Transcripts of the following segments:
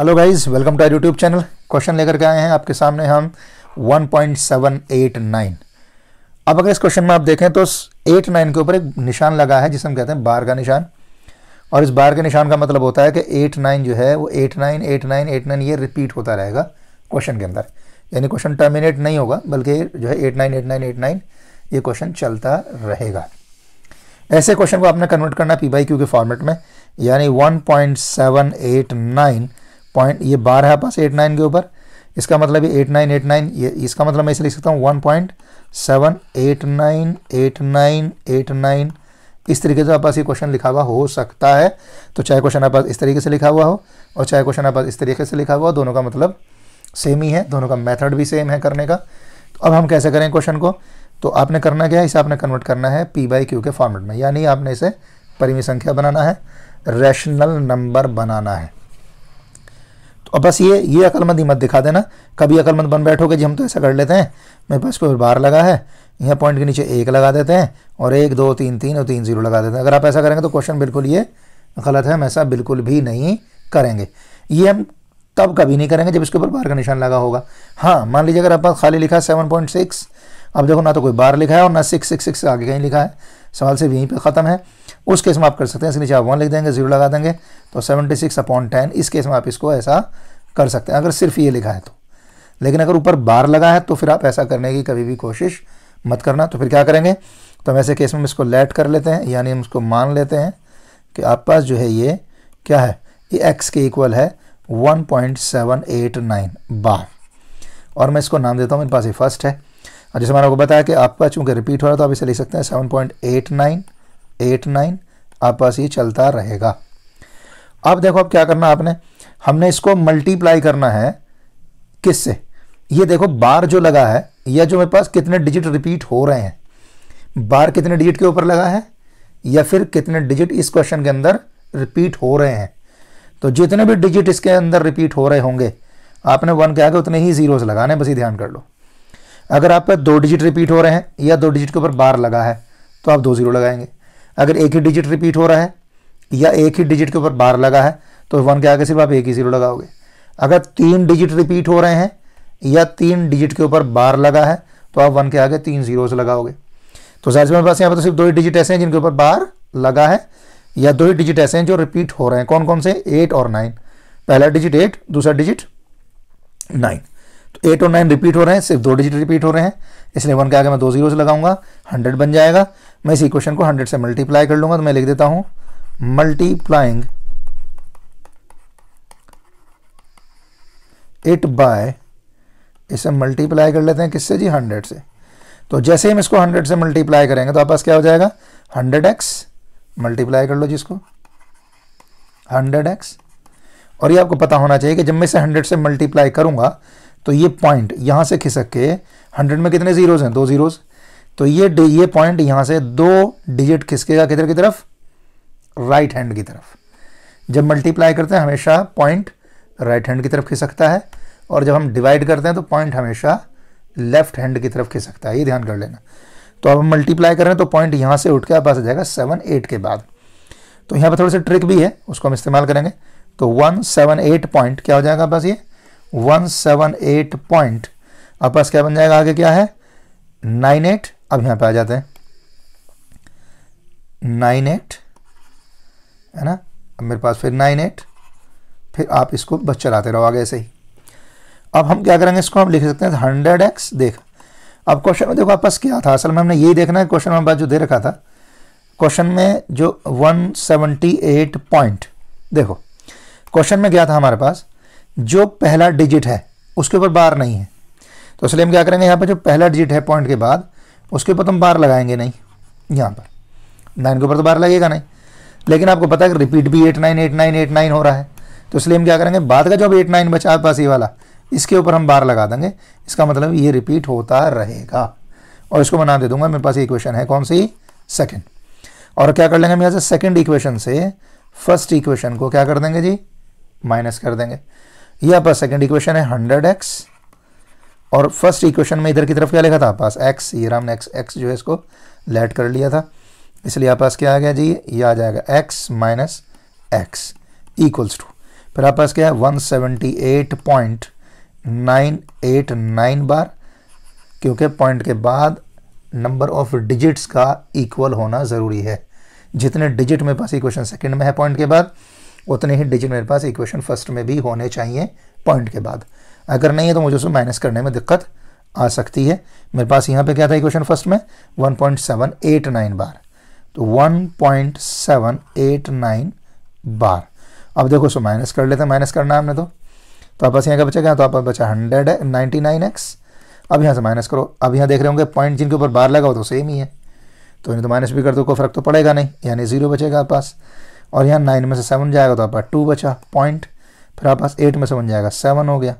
hello guys welcome to our YouTube channel question लेकर के आए हैं आपके सामने हम 1.789 अब अगर इस क्वेश्चन में आप देखें तो 89 के ऊपर एक निशान लगा है जिसे हम कहते हैं बार का निशान और इस बार के निशान का मतलब होता है कि 89 जो है वो 89 89 89 ये रिपीट होता रहेगा क्वेश्चन के अंदर यानी क्वेश्चन टर्मिनेट नहीं होगा बल्कि जो है नाइन एट नाइन ये क्वेश्चन चलता रहेगा ऐसे क्वेश्चन को आपने कन्वर्ट करना पी बाई क्यू के फॉर्मेट में यानी वन पॉइंट ये बार है पास एट नाइन के ऊपर इसका मतलब ये एट नाइन एट नाइन ये इसका मतलब मैं इसे लिख सकता हूँ one point seven eight nine eight nine eight nine इस तरीके से आप पास ये क्वेश्चन लिखा हुआ हो सकता है तो चाहे क्वेश्चन आप पास इस तरीके से लिखा हुआ हो और चाहे क्वेश्चन आप पास इस तरीके से लिखा हुआ हो दोनों का मतलब सेम ही है दोनों का मेथड भी सेम है करने का तो अब हम कैसे करें क्वेश्चन को तो आपने करना क्या है इसे आपने कन्वर्ट करना है पी बाई क्यू के फॉर्मेट में यानी आपने इसे परिमी संख्या बनाना है रैशनल नंबर बनाना है और बस ये ये ही मत दिखा देना कभी अकलमंद बन बैठोगे जी हम तो ऐसा कर लेते हैं मेरे पास कोई बार लगा है यहाँ पॉइंट के नीचे एक लगा देते हैं और एक दो तीन तीन और तीन जीरो लगा देते हैं अगर आप ऐसा करेंगे तो क्वेश्चन बिल्कुल ये गलत है हम ऐसा बिल्कुल भी नहीं करेंगे ये हम तब कभी नहीं करेंगे जब इसके ऊपर बार का निशान लगा होगा हाँ मान लीजिए अगर आपका खाली लिखा है सेवन पॉइंट सिक्स अब देखो ना तो कोई बार लिखा है और ना सिक्स सिक्स सिक्स आगे कहीं लिखा है सवाल सिर्फ यहीं पर ख़त्म है उस केस में आप कर सकते हैं इसके नीचे आप वन लिख देंगे जीरो लगा देंगे तो सेवेंटी सिक्स अपॉन टेन इस केस में आप इसको ऐसा कर सकते हैं अगर सिर्फ ये लिखा है तो लेकिन अगर ऊपर बार लगा है तो फिर आप ऐसा करने की कभी भी कोशिश मत करना तो फिर क्या करेंगे तो हम ऐसे केस में हम इसको लेट कर लेते हैं यानी हम इसको मान लेते हैं कि आप पास जो है ये क्या है ये एक्स के इक्वल है one point seven eight nine bar और मैं इसको नाम देता हूँ मेरे पास ये फर्स्ट है और जैसे मैंने आपको बताया कि आपका चूँकि रिपीट हो रहा है तो आप इसे लिख सकते हैं seven point eight nine eight nine आपस ये चलता रहेगा अब देखो अब क्या करना आपने हमने इसको मल्टीप्लाई करना है किससे ये देखो बार जो लगा है या जो मेरे पास कितने डिजिट रिपीट हो रहे हैं बार कितने डिजिट के ऊपर लगा है या फिर कितने डिजिट इस क्वेश्चन के अंदर रिपीट हो रहे हैं तो जितने भी डिजिट इसके अंदर रिपीट हो रहे होंगे आपने वन के आगे उतने ही जीरोस लगाने बस ही ध्यान कर लो अगर आप पर दो डिजिट रिपीट हो रहे हैं या दो डिजिट के ऊपर बार लगा है तो आप दो जीरो लगाएंगे अगर एक ही डिजिट रिपीट हो रहा है या एक ही डिजिट के ऊपर बार लगा है तो वन के आगे सिर्फ आप एक ही जीरो लगाओगे अगर तीन डिजिट रिपीट हो रहे हैं या तीन डिजिट के ऊपर बार लगा है तो आप वन के आगे तीन जीरो लगाओगे तो जाहिर मेरे पास यहाँ पर तो सिर्फ दो ही डिजिट ऐसे हैं जिनके ऊपर बार लगा है या दो ही डिजिट ऐसे हैं जो रिपीट हो रहे हैं कौन कौन से एट और नाइन पहला डिजिट एट दूसरा डिजिट नाइन तो एट और नाइन रिपीट हो रहे हैं सिर्फ दो डिजिट रिपीट हो रहे हैं इसलिए वन के आगे मैं दो जीरो से लगाऊंगा हंड्रेड बन जाएगा मैं इस इक्वेशन को हंड्रेड से मल्टीप्लाई कर लूंगा तो मैं लिख देता हूं मल्टीप्लाइंग इट बाय इसे मल्टीप्लाई कर लेते हैं किससे जी हंड्रेड से तो जैसे ही हम इसको हंड्रेड से मल्टीप्लाई करेंगे तो आप पास क्या हो जाएगा हंड्रेड एक्स मल्टीप्लाई कर लो जिसको हंड्रेड एक्स और ये आपको पता होना चाहिए कि जब मैं इसे हंड्रेड से मल्टीप्लाई करूंगा तो ये पॉइंट यहाँ से खिसक के हंड्रेड में कितने जीरोज़ हैं दो जीरोज़ तो ये ये पॉइंट यहाँ से दो डिजिट खिसकेगा किधर की तरफ राइट हैंड की तरफ जब मल्टीप्लाई करते हैं हमेशा पॉइंट राइट हैंड की तरफ खिसकता है और जब हम डिवाइड करते हैं तो पॉइंट हमेशा लेफ्ट हैंड की तरफ खिसकता है ये ध्यान कर लेना तो अब हम मल्टीप्लाई करें तो पॉइंट यहाँ से उठ के पास आ जाएगा सेवन एट के बाद तो यहाँ पर थोड़ा सा ट्रिक भी है उसको हम इस्तेमाल करेंगे तो वन सेवन एट पॉइंट क्या हो जाएगा बस पास ये वन सेवन एट पॉइंट आपके पास क्या बन जाएगा आगे क्या है नाइन एट अब यहां पे आ जाते हैं नाइन एट है ना अब मेरे पास फिर नाइन एट फिर आप इसको बस चलाते रहो आगे ऐसे ही अब हम क्या करेंगे इसको हम लिख सकते हैं हंड्रेड एक्स देख अब क्वेश्चन में देखो आपस क्या था असल में हमने यही देखना है क्वेश्चन में बाद जो दे रखा था क्वेश्चन में जो 178 पॉइंट देखो क्वेश्चन में क्या था हमारे पास जो पहला डिजिट है उसके ऊपर बार नहीं है तो इसलिए हम क्या करेंगे यहाँ पर जो पहला डिजिट है पॉइंट के बाद उसके ऊपर तो हम बार लगाएंगे नहीं यहाँ पर नाइन के ऊपर तो बार लगेगा नहीं लेकिन आपको पता है कि रिपीट भी eight nine eight nine eight nine हो रहा है तो इसलिए हम क्या करेंगे बाद का जो एट नाइन बचा है पास ये वाला इसके ऊपर हम बार लगा देंगे इसका मतलब ये रिपीट होता रहेगा और इसको बना दे दूंगा मेरे पास इक्वेशन है कौन सी सेकेंड और क्या कर लेंगे हम यहाँ से सेकेंड इक्वेशन से फर्स्ट इक्वेशन को क्या कर देंगे जी माइनस कर देंगे ये आपका सेकेंड इक्वेशन है हंड्रेड एक्स और फर्स्ट इक्वेशन में इधर की तरफ क्या लिखा था पास एक्स ये राम ने एक्स एक्स जो है इसको लेट कर लिया था इसलिए आप पास क्या आ गया जी ये आ जाएगा x minus x equals to फिर आप पास क्या है one eight point nine eight nine bar क्योंकि पॉइंट के बाद नंबर ऑफ डिजिट्स का इक्वल होना ज़रूरी है जितने डिजिट मेरे पास इक्वेशन सेकंड में है पॉइंट के बाद उतने ही डिजिट मेरे पास इक्वेशन फर्स्ट में भी होने चाहिए पॉइंट के बाद अगर नहीं है तो मुझे उसको माइनस करने में दिक्कत आ सकती है मेरे पास यहाँ पे क्या था इक्वेशन फर्स्ट में 1.789 बार तो 1.789 बार अब देखो सो माइनस कर लेते हैं माइनस करना है हमने तो तो आप पास यहाँ का तो बचा क्या तो आप बचा हंड्रेड नाइन्टी नाइन एक्स अब यहाँ से माइनस करो अब यहाँ देख रहे होंगे पॉइंट जिनके ऊपर बार लगा हो तो सेम ही है तो इन्हें तो माइनस भी कर दो कोई फर्क तो पड़ेगा नहीं यानी ज़ीरो बचेगा आप पास और यहाँ नाइन में से सेवन जाएगा तो आपका टू बचा पॉइंट फिर आपके पास एट में से बन जाएगा सेवन हो गया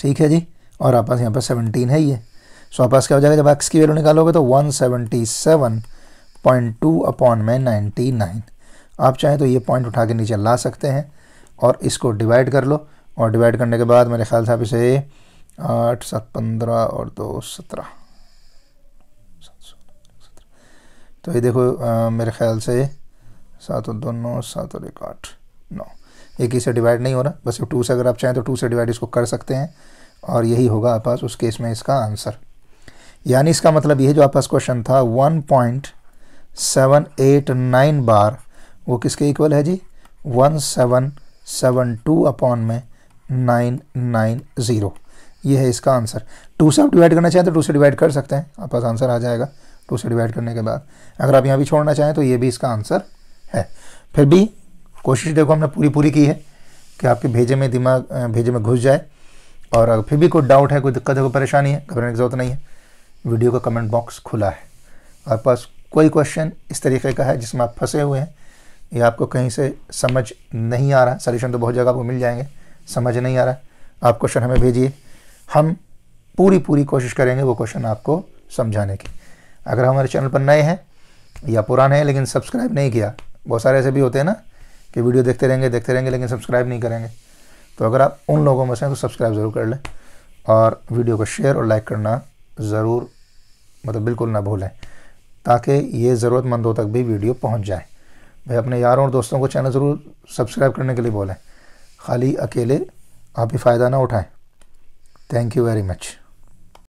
ठीक है जी और आपके पास यहाँ पर सेवनटीन है ये सो आपके पास क्या हो जाएगा जब एक्स की वैल्यू निकालोगे तो one seventy seven point two upon में नाइन्टी नाइन आप चाहें तो ये पॉइंट उठा के नीचे ला सकते हैं और इसको डिवाइड कर लो और डिवाइड करने के बाद मेरे ख्याल से आप इसे आठ सात पंद्रह और दो सत्रह तो ये देखो आ, मेरे ख्याल से सात और दो नौ सात और एक आठ नौ एक ही से डिवाइड नहीं हो रहा बस टू से अगर आप चाहें तो टू से डिवाइड इसको कर सकते हैं और यही होगा आप पास उस केस में इसका आंसर यानी इसका मतलब ये जो आप पास क्वेश्चन था one point seven eight nine bar वो किसके इक्वल है जी one seven seven two upon में नाइन नाइन ज़ीरो ये है इसका आंसर टू से आप डिवाइड करना चाहें तो टू से डिवाइड कर सकते हैं आप पास आंसर आ जाएगा टू से डिवाइड करने के बाद अगर आप यहाँ भी छोड़ना चाहें तो ये भी इसका आंसर है फिर भी कोशिश देखो हमने पूरी पूरी की है कि आपके भेजे में दिमाग भेजे में घुस जाए और अगर फिर भी कोई डाउट है कोई दिक्कत है कोई परेशानी है घबराने की ज़रूरत नहीं है वीडियो का कमेंट बॉक्स खुला है आपके पास कोई क्वेश्चन इस तरीके का है जिसमें आप फंसे हुए हैं या आपको कहीं से समझ नहीं आ रहा सोल्यूशन तो बहुत जगह आपको मिल जाएंगे समझ नहीं आ रहा आप क्वेश्चन हमें भेजिए हम पूरी पूरी कोशिश करेंगे वो क्वेश्चन आपको समझाने की अगर हमारे चैनल पर नए हैं या पुराने हैं लेकिन सब्सक्राइब नहीं किया बहुत सारे ऐसे भी होते हैं ना कि वीडियो देखते रहेंगे देखते रहेंगे लेकिन सब्सक्राइब नहीं करेंगे तो अगर आप उन लोगों में से हैं तो सब्सक्राइब ज़रूर कर लें और वीडियो को शेयर और लाइक करना ज़रूर मतलब बिल्कुल ना भूलें ताकि ये ज़रूरतमंदों तक भी वीडियो पहुँच जाए भाई अपने यारों और दोस्तों को चैनल ज़रूर सब्सक्राइब करने के लिए बोलें खाली अकेले आप ही फ़ायदा ना उठाएं थैंक यू वेरी मच